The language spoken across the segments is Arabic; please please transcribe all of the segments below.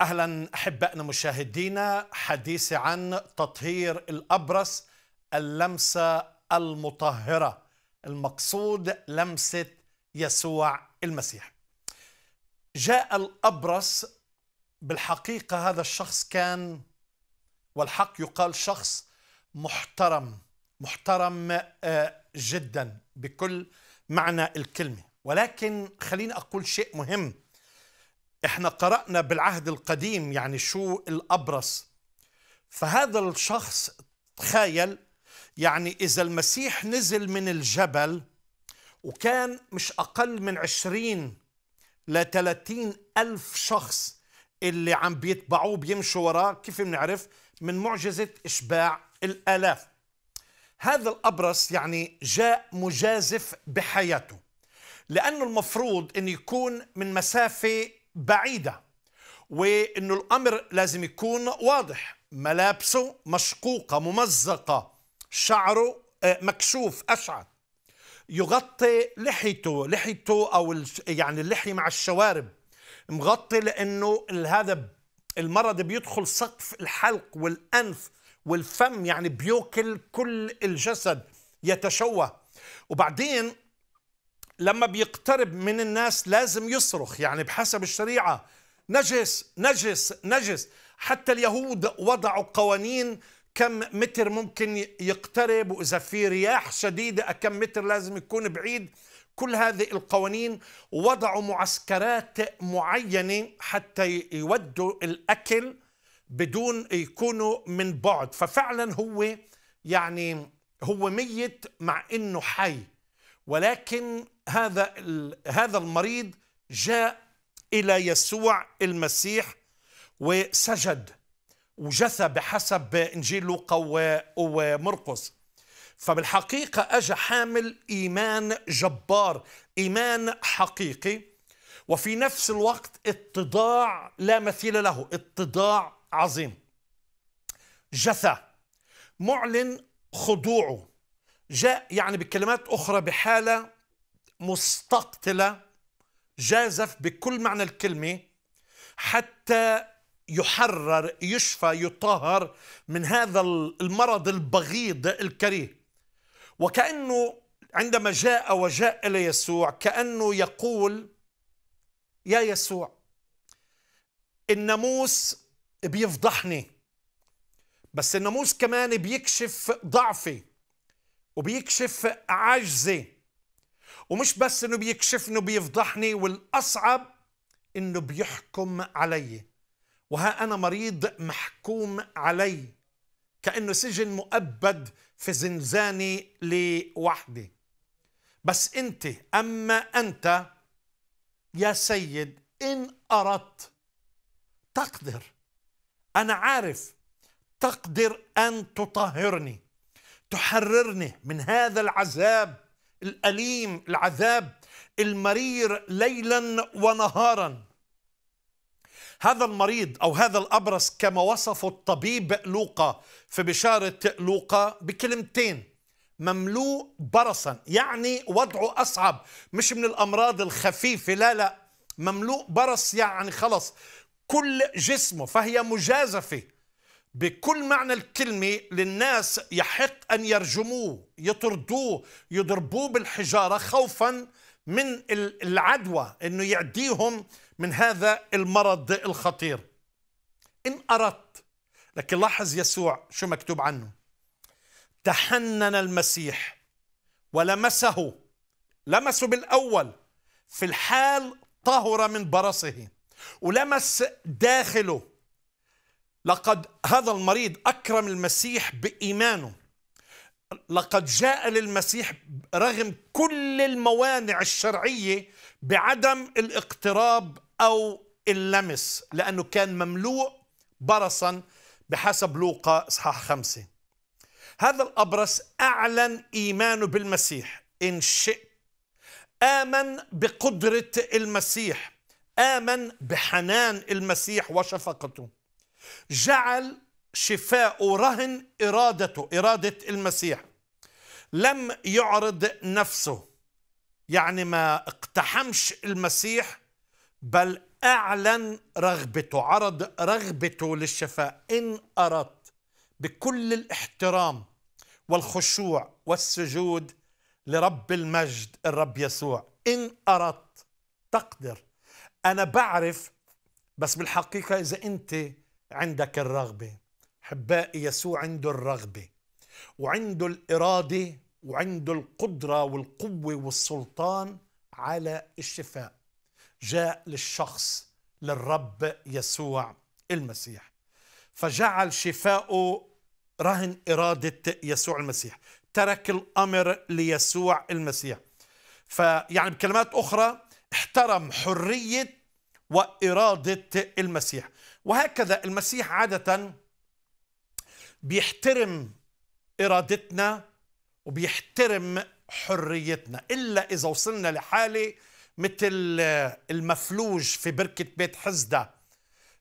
اهلا احبائنا مشاهدينا حديثي عن تطهير الابرص اللمسه المطهره المقصود لمسه يسوع المسيح جاء الابرص بالحقيقه هذا الشخص كان والحق يقال شخص محترم محترم آه، جدا بكل معنى الكلمه ولكن خليني اقول شيء مهم احنا قرأنا بالعهد القديم يعني شو الأبرص فهذا الشخص تخيل يعني إذا المسيح نزل من الجبل وكان مش أقل من عشرين لثلاثين ألف شخص اللي عم بيتبعوه بيمشوا وراه كيف بنعرف من معجزة إشباع الآلاف هذا الأبرص يعني جاء مجازف بحياته لأنه المفروض أن يكون من مسافة بعيدة وأنه الأمر لازم يكون واضح ملابسه مشقوقة ممزقة شعره آه، مكشوف أشعر يغطي لحيته لحيته أو يعني اللحية مع الشوارب مغطي لأنه هذا المرض بيدخل سقف الحلق والأنف والفم يعني بيوكل كل الجسد يتشوه وبعدين لما بيقترب من الناس لازم يصرخ يعني بحسب الشريعة نجس نجس نجس حتى اليهود وضعوا قوانين كم متر ممكن يقترب وإذا في رياح شديدة كم متر لازم يكون بعيد كل هذه القوانين وضعوا معسكرات معينة حتى يودوا الأكل بدون يكونوا من بعد ففعلا هو يعني هو ميت مع انه حي ولكن هذا هذا المريض جاء الى يسوع المسيح وسجد وجثى بحسب انجيل لوقا ومرقس فبالحقيقه اجى حامل ايمان جبار ايمان حقيقي وفي نفس الوقت اتضاع لا مثيل له اتضاع عظيم جثى معلن خضوعه جاء يعني بكلمات أخرى بحالة مستقتلة جازف بكل معنى الكلمة حتى يحرر يشفى يطهر من هذا المرض البغيض الكريه وكأنه عندما جاء وجاء إلى يسوع كأنه يقول يا يسوع الناموس بيفضحني بس الناموس كمان بيكشف ضعفي وبيكشف عجزي ومش بس انه بيكشفني وبيفضحني والاصعب انه بيحكم علي وها انا مريض محكوم علي كانه سجن مؤبد في زنزاني لوحدي بس انت اما انت يا سيد ان اردت تقدر انا عارف تقدر ان تطهرني تحررني من هذا العذاب الأليم العذاب المرير ليلا ونهارا هذا المريض أو هذا الأبرص كما وصفه الطبيب لوقا في بشارة لوقا بكلمتين مملوء برصا يعني وضعه أصعب مش من الأمراض الخفيفة لا لا مملوء برص يعني خلص كل جسمه فهي مجازفة بكل معنى الكلمة للناس يحق أن يرجموه يطردوه يضربوه بالحجارة خوفا من العدوى أنه يعديهم من هذا المرض الخطير إن أردت لكن لاحظ يسوع شو مكتوب عنه تحنن المسيح ولمسه لمسه بالأول في الحال طهر من برصه ولمس داخله لقد هذا المريض أكرم المسيح بإيمانه لقد جاء للمسيح رغم كل الموانع الشرعية بعدم الاقتراب أو اللمس لأنه كان مملوء برصا بحسب لوقا إصحاح خمسة هذا الأبرص أعلن إيمانه بالمسيح إن شئت آمن بقدرة المسيح آمن بحنان المسيح وشفقته جعل شفاء رهن إرادته إرادة المسيح لم يعرض نفسه يعني ما اقتحمش المسيح بل أعلن رغبته عرض رغبته للشفاء إن أردت بكل الاحترام والخشوع والسجود لرب المجد الرب يسوع إن أردت تقدر أنا بعرف بس بالحقيقة إذا أنت عندك الرغبة حبائي يسوع عنده الرغبة وعنده الإرادة وعنده القدرة والقوة والسلطان على الشفاء جاء للشخص للرب يسوع المسيح فجعل شفاءه رهن إرادة يسوع المسيح ترك الأمر ليسوع المسيح فيعني بكلمات أخرى احترم حرية وإرادة المسيح وهكذا المسيح عادة بيحترم إرادتنا وبيحترم حريتنا إلا إذا وصلنا لحالة مثل المفلوج في بركة بيت حزدة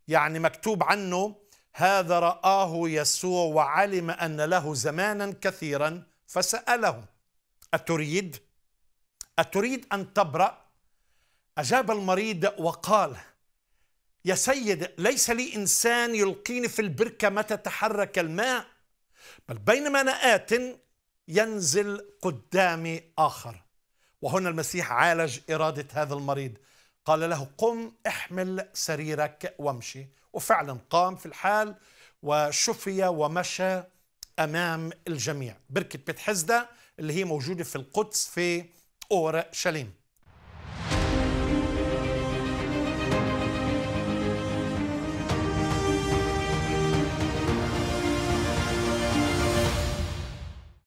يعني مكتوب عنه هذا رآه يسوع وعلم أن له زمانا كثيرا فسأله أتريد؟ أتريد أن تبرأ؟ أجاب المريض وقال يا سيد ليس لي إنسان يلقيني في البركة متى تحرك الماء بل بينما أنا آت ينزل قدامي آخر وهنا المسيح عالج إرادة هذا المريض قال له قم احمل سريرك وامشي وفعلا قام في الحال وشفي ومشى أمام الجميع بركة بيت حزدة اللي هي موجودة في القدس في أورشليم. شليم